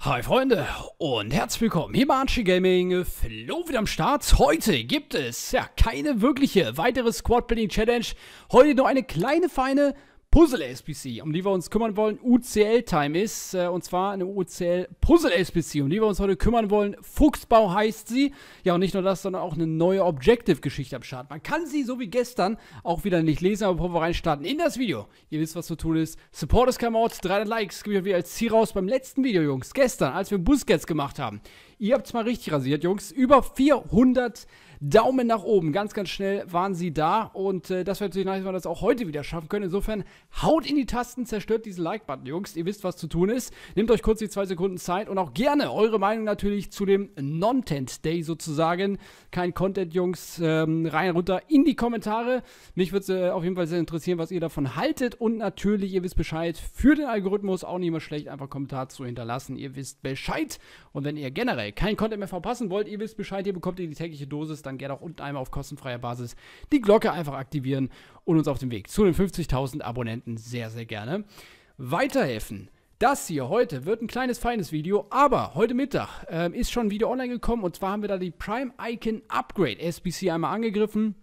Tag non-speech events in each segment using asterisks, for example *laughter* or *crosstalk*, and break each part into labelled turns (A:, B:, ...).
A: Hi Freunde und herzlich willkommen hier bei Archie Gaming, Flo wieder am Start. Heute gibt es ja keine wirkliche weitere Squad Building Challenge, heute nur eine kleine feine Puzzle SBC, um die wir uns kümmern wollen. UCL Time ist, äh, und zwar eine UCL Puzzle SBC, um die wir uns heute kümmern wollen. Fuchsbau heißt sie. Ja, und nicht nur das, sondern auch eine neue Objective-Geschichte am Start. Man kann sie, so wie gestern, auch wieder nicht lesen, aber bevor wir reinstarten in das Video, ihr wisst, was zu tun ist. Support is come out, 300 Likes, gebe ich wieder als Ziel raus beim letzten Video, Jungs. Gestern, als wir Buskets gemacht haben. Ihr habt es mal richtig rasiert, Jungs. Über 400 Daumen nach oben. Ganz, ganz schnell waren sie da. Und äh, das wäre natürlich nice, wenn wir das auch heute wieder schaffen können. Insofern haut in die Tasten, zerstört diesen Like-Button, Jungs. Ihr wisst, was zu tun ist. Nehmt euch kurz die zwei Sekunden Zeit und auch gerne eure Meinung natürlich zu dem non tent Day sozusagen. Kein Content, Jungs. Ähm, rein runter in die Kommentare. Mich würde es äh, auf jeden Fall sehr interessieren, was ihr davon haltet. Und natürlich, ihr wisst Bescheid, für den Algorithmus auch nicht immer schlecht, einfach Kommentar zu hinterlassen. Ihr wisst Bescheid. Und wenn ihr generell Spotify kein Content mehr verpassen wollt, ihr wisst Bescheid, ihr bekommt ihr die tägliche Dosis, dann gerne auch unten einmal auf kostenfreier Basis die Glocke einfach aktivieren und uns auf dem Weg zu den 50.000 Abonnenten sehr, sehr gerne weiterhelfen. Das hier heute wird ein kleines, feines Video, aber heute Mittag äh, ist schon ein Video online gekommen und zwar haben wir da die Prime Icon Upgrade SBC einmal angegriffen.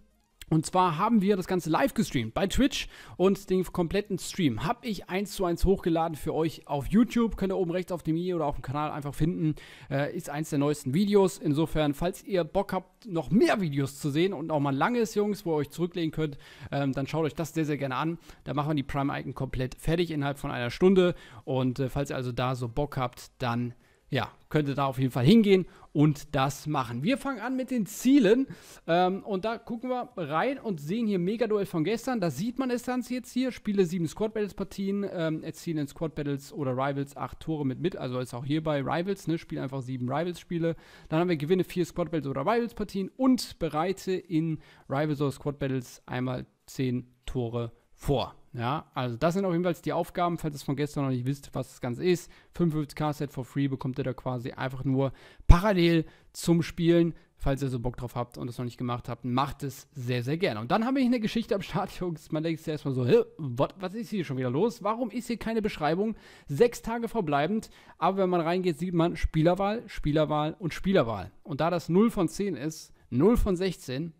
A: Und zwar haben wir das Ganze live gestreamt bei Twitch und den kompletten Stream habe ich eins zu eins hochgeladen für euch auf YouTube. Könnt ihr oben rechts auf dem Video oder auf dem Kanal einfach finden. Äh, ist eins der neuesten Videos. Insofern, falls ihr Bock habt, noch mehr Videos zu sehen und auch mal ein langes, Jungs, wo ihr euch zurücklegen könnt, ähm, dann schaut euch das sehr, sehr gerne an. Da machen wir die Prime Icon komplett fertig innerhalb von einer Stunde. Und äh, falls ihr also da so Bock habt, dann ja, könnte da auf jeden Fall hingehen und das machen. Wir fangen an mit den Zielen ähm, und da gucken wir rein und sehen hier Mega-Duell von gestern. Da sieht man es dann jetzt hier. Spiele sieben Squad-Battles-Partien, ähm, erzielen in Squad-Battles oder Rivals acht Tore mit mit. Also ist auch hier bei Rivals, ne? Spiel einfach sieben Rivals-Spiele. Dann haben wir Gewinne vier Squad-Battles oder Rivals-Partien und bereite in Rivals oder Squad-Battles einmal zehn Tore vor. Ja, also das sind auf jeden Fall die Aufgaben, falls ihr es von gestern noch nicht wisst, was das Ganze ist. 55k-Set for free bekommt ihr da quasi einfach nur parallel zum Spielen. Falls ihr so Bock drauf habt und das noch nicht gemacht habt, macht es sehr, sehr gerne. Und dann habe ich eine Geschichte am Start, *laughs* Jungs. Man denkt sich erstmal so, wat, was ist hier schon wieder los? Warum ist hier keine Beschreibung? Sechs Tage verbleibend, aber wenn man reingeht, sieht man Spielerwahl, Spielerwahl und Spielerwahl. Und da das 0 von 10 ist, 0 von 16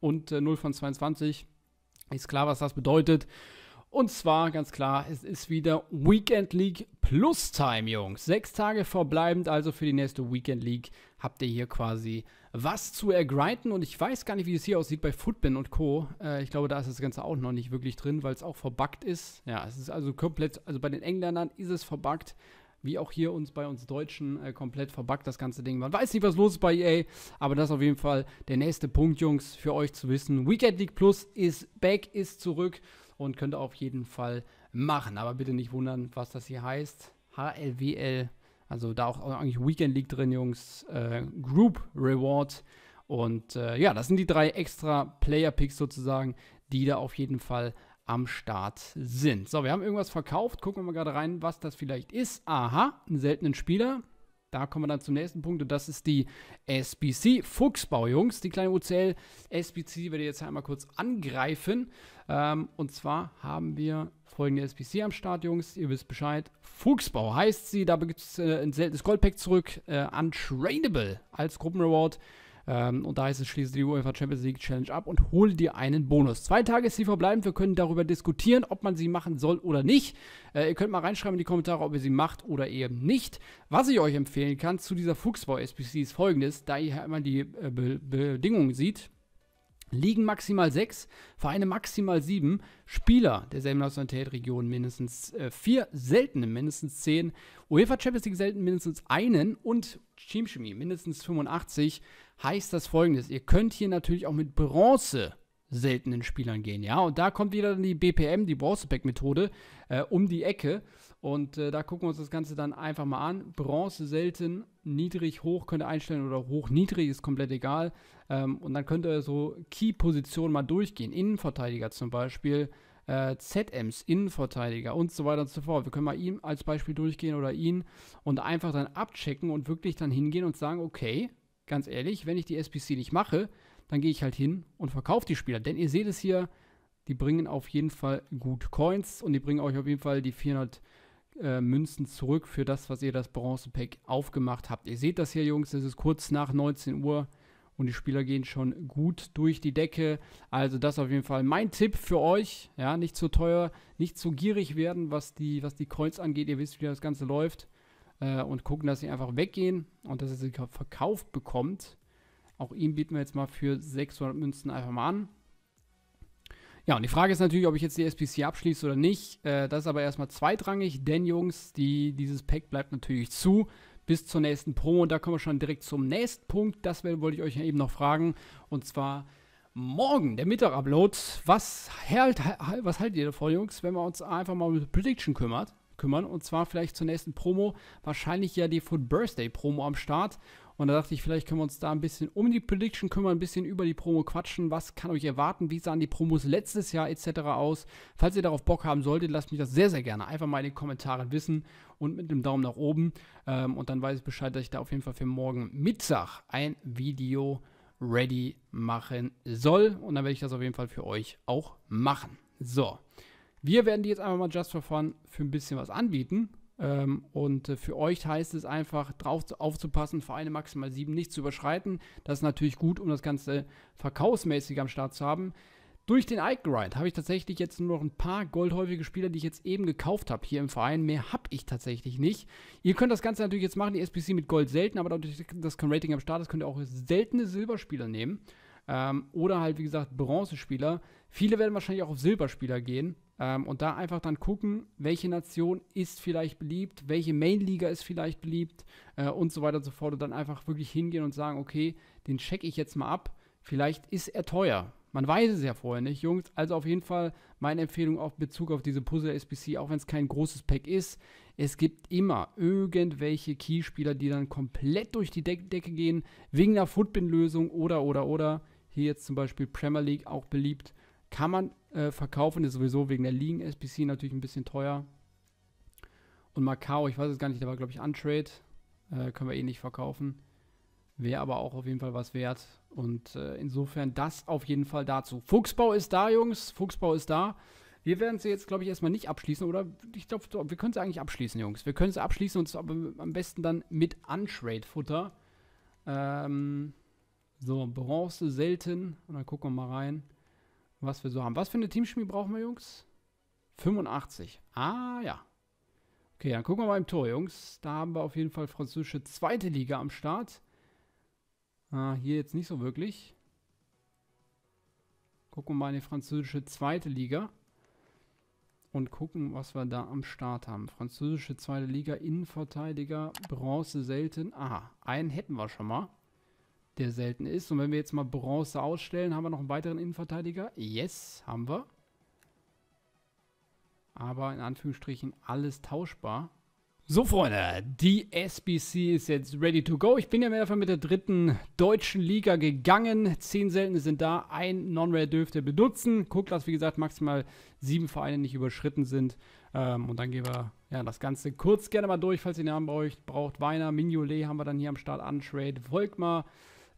A: und äh, 0 von 22, ist klar, was das bedeutet. Und zwar ganz klar, es ist wieder Weekend League Plus Time, Jungs. Sechs Tage verbleibend, also für die nächste Weekend League habt ihr hier quasi was zu ergrinden. Und ich weiß gar nicht, wie es hier aussieht bei Footbin und Co. Äh, ich glaube, da ist das Ganze auch noch nicht wirklich drin, weil es auch verbuggt ist. Ja, es ist also komplett, also bei den Engländern ist es verbuggt wie auch hier uns bei uns Deutschen äh, komplett verbuggt das ganze Ding. Man weiß nicht, was los ist bei EA, aber das ist auf jeden Fall der nächste Punkt, Jungs, für euch zu wissen. Weekend League Plus ist back, ist zurück und könnt ihr auf jeden Fall machen. Aber bitte nicht wundern, was das hier heißt. HLWL, also da auch eigentlich Weekend League drin, Jungs. Äh, Group Reward. Und äh, ja, das sind die drei extra Player Picks sozusagen, die da auf jeden Fall am Start sind. So, wir haben irgendwas verkauft. Gucken wir mal gerade rein, was das vielleicht ist. Aha, einen seltenen Spieler da kommen wir dann zum nächsten Punkt und das ist die SBC. Fuchsbau, Jungs, die kleine UCL SBC werde ich jetzt einmal kurz angreifen. Ähm, und zwar haben wir folgende SBC am Start, Jungs. Ihr wisst Bescheid. Fuchsbau heißt sie. Da gibt es äh, ein seltenes Goldpack zurück. Äh, Untrainable als Gruppenreward. Ähm, und da heißt es, schließe die UEFA Champions League Challenge ab und hole dir einen Bonus. Zwei Tage ist sie verbleiben. Wir können darüber diskutieren, ob man sie machen soll oder nicht. Äh, ihr könnt mal reinschreiben in die Kommentare, ob ihr sie macht oder eben nicht. Was ich euch empfehlen kann zu dieser Fuchsbau SPC ist folgendes, da ihr ja immer die äh, Be Bedingungen sieht, Liegen maximal sechs, Vereine maximal sieben, Spieler derselben Region mindestens äh, vier, seltene mindestens zehn, UEFA Champions League selten mindestens einen und Chimchimi mindestens 85 heißt das folgendes. Ihr könnt hier natürlich auch mit Bronze seltenen Spielern gehen, ja. Und da kommt wieder die BPM, die Bronze Pack Methode, äh, um die Ecke. Und äh, da gucken wir uns das Ganze dann einfach mal an. Bronze selten, niedrig, hoch könnt ihr einstellen oder hoch, niedrig ist komplett egal. Ähm, und dann könnt ihr so Key-Positionen mal durchgehen. Innenverteidiger zum Beispiel, äh, ZMs, Innenverteidiger und so weiter und so fort. Wir können mal ihm als Beispiel durchgehen oder ihn und einfach dann abchecken und wirklich dann hingehen und sagen, okay, ganz ehrlich, wenn ich die SPC nicht mache, dann gehe ich halt hin und verkaufe die Spieler. Denn ihr seht es hier, die bringen auf jeden Fall gut Coins und die bringen euch auf jeden Fall die 400 äh, Münzen zurück für das, was ihr das Bronze-Pack aufgemacht habt. Ihr seht das hier, Jungs, es ist kurz nach 19 Uhr und die Spieler gehen schon gut durch die Decke. Also das auf jeden Fall mein Tipp für euch. Ja, nicht zu teuer, nicht zu gierig werden, was die, was die Kreuz angeht. Ihr wisst, wie das Ganze läuft. Äh, und gucken, dass sie einfach weggehen und dass ihr sie verkauft bekommt. Auch ihn bieten wir jetzt mal für 600 Münzen einfach mal an. Ja, und die Frage ist natürlich, ob ich jetzt die SPC abschließe oder nicht. Äh, das ist aber erstmal zweitrangig, denn Jungs, die, dieses Pack bleibt natürlich zu bis zur nächsten Promo. Und da kommen wir schon direkt zum nächsten Punkt. Das wollte ich euch ja eben noch fragen. Und zwar morgen, der Mittag-Upload. Was, was haltet ihr davon, Jungs, wenn wir uns einfach mal mit Prediction kümmert, kümmern? Und zwar vielleicht zur nächsten Promo. Wahrscheinlich ja die Food Birthday Promo am Start. Und da dachte ich, vielleicht können wir uns da ein bisschen um die Prediction kümmern, ein bisschen über die Promo quatschen. Was kann euch erwarten? Wie sahen die Promos letztes Jahr etc. aus? Falls ihr darauf Bock haben solltet, lasst mich das sehr, sehr gerne einfach mal in den Kommentaren wissen und mit einem Daumen nach oben. Ähm, und dann weiß ich Bescheid, dass ich da auf jeden Fall für morgen Mittag ein Video ready machen soll. Und dann werde ich das auf jeden Fall für euch auch machen. So, wir werden die jetzt einfach mal just for fun für ein bisschen was anbieten. Ähm, und äh, für euch heißt es einfach, drauf zu, aufzupassen, Vereine maximal sieben nicht zu überschreiten. Das ist natürlich gut, um das Ganze verkaufsmäßig am Start zu haben. Durch den Ike Grind habe ich tatsächlich jetzt nur noch ein paar goldhäufige Spieler, die ich jetzt eben gekauft habe hier im Verein. Mehr habe ich tatsächlich nicht. Ihr könnt das Ganze natürlich jetzt machen, die SPC mit Gold selten, aber dadurch, dass kein Rating am Start ist, könnt ihr auch seltene Silberspieler nehmen. Ähm, oder halt, wie gesagt, Bronzespieler. Viele werden wahrscheinlich auch auf Silberspieler gehen. Ähm, und da einfach dann gucken, welche Nation ist vielleicht beliebt, welche Main-Liga ist vielleicht beliebt äh, und so weiter und so fort. Und dann einfach wirklich hingehen und sagen, okay, den checke ich jetzt mal ab. Vielleicht ist er teuer. Man weiß es ja vorher nicht, Jungs. Also auf jeden Fall meine Empfehlung auf Bezug auf diese Puzzle SBC, auch wenn es kein großes Pack ist. Es gibt immer irgendwelche Keyspieler, die dann komplett durch die De Decke gehen, wegen einer Footbin-Lösung oder, oder, oder. Hier jetzt zum Beispiel Premier League auch beliebt. Kann man äh, verkaufen, ist sowieso wegen der Ligen SPC natürlich ein bisschen teuer. Und Macau, ich weiß es gar nicht, da war glaube ich Untrade. Äh, können wir eh nicht verkaufen. Wäre aber auch auf jeden Fall was wert. Und äh, insofern das auf jeden Fall dazu. Fuchsbau ist da, Jungs. Fuchsbau ist da. Wir werden sie jetzt, glaube ich, erstmal nicht abschließen. Oder ich glaube, wir können sie eigentlich abschließen, Jungs. Wir können sie abschließen und am besten dann mit Untrade-Futter. Ähm, so, Bronze selten. Und dann gucken wir mal rein was wir so haben. Was für eine Teamchemie brauchen wir, Jungs? 85. Ah, ja. Okay, dann gucken wir mal im Tor, Jungs. Da haben wir auf jeden Fall französische zweite Liga am Start. Ah, hier jetzt nicht so wirklich. Gucken wir mal in die französische zweite Liga. Und gucken, was wir da am Start haben. Französische zweite Liga, Innenverteidiger, Bronze selten. Aha, einen hätten wir schon mal der selten ist. Und wenn wir jetzt mal Bronze ausstellen, haben wir noch einen weiteren Innenverteidiger. Yes, haben wir. Aber in Anführungsstrichen alles tauschbar. So, Freunde, die SBC ist jetzt ready to go. Ich bin ja mehr einfach mit der dritten deutschen Liga gegangen. Zehn Seltene sind da, ein Non-Rare dürft ihr benutzen. Guckt, dass, wie gesagt, maximal sieben Vereine nicht überschritten sind. Ähm, und dann gehen wir ja, das Ganze kurz gerne mal durch, falls ihr Namen braucht. Braucht Weiner, Mignolet haben wir dann hier am Start, Untrade, Volkmar,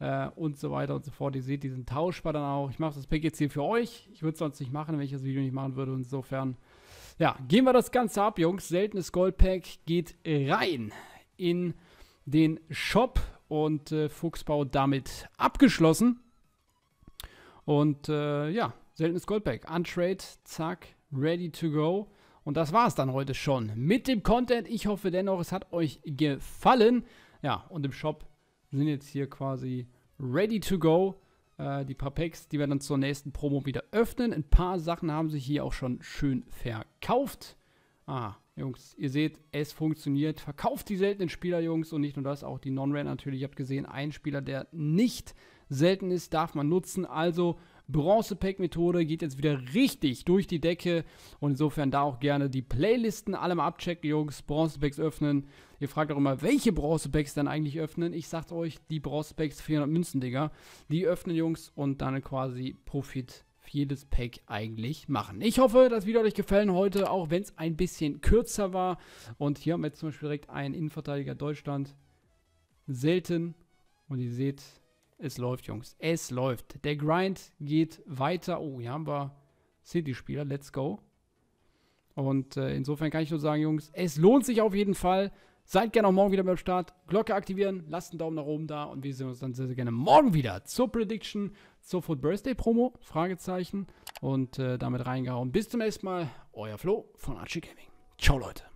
A: äh, und so weiter und so fort. Ihr seht diesen Tausch war dann auch. Ich mache das Pack jetzt hier für euch. Ich würde es sonst nicht machen, wenn ich das Video nicht machen würde. Insofern, ja, gehen wir das Ganze ab, Jungs. Seltenes Goldpack geht rein in den Shop und äh, Fuchsbau damit abgeschlossen. Und äh, ja, seltenes Goldpack. Untrade, zack, ready to go. Und das war es dann heute schon mit dem Content. Ich hoffe dennoch, es hat euch gefallen. Ja, und im Shop sind jetzt hier quasi ready to go. Äh, die paar Packs, die wir dann zur nächsten Promo wieder öffnen. Ein paar Sachen haben sich hier auch schon schön verkauft. Ah, Jungs, ihr seht, es funktioniert. Verkauft die seltenen Spieler, Jungs. Und nicht nur das, auch die Non-Rare natürlich. Ihr habt gesehen, ein Spieler, der nicht selten ist, darf man nutzen. Also Bronze-Pack-Methode geht jetzt wieder richtig durch die Decke und insofern da auch gerne die Playlisten alle mal abchecken, Jungs. Bronze-Packs öffnen. Ihr fragt auch immer, welche Bronze-Packs dann eigentlich öffnen. Ich sag's euch, die Bronze-Packs 400 Münzen, Digga, die öffnen, Jungs, und dann quasi Profit jedes Pack eigentlich machen. Ich hoffe, das Video hat euch gefallen heute, auch wenn es ein bisschen kürzer war. Und hier haben wir jetzt zum Beispiel direkt einen Innenverteidiger Deutschland. Selten. Und ihr seht, es läuft, Jungs. Es läuft. Der Grind geht weiter. Oh, hier haben wir City-Spieler. Let's go. Und äh, insofern kann ich nur sagen, Jungs, es lohnt sich auf jeden Fall. Seid gerne auch morgen wieder beim Start. Glocke aktivieren, lasst einen Daumen nach oben da und wir sehen uns dann sehr, sehr gerne morgen wieder zur Prediction, zur Food Birthday Promo, Fragezeichen und äh, damit reingehauen. Bis zum nächsten Mal, euer Flo von Archie Gaming. Ciao, Leute.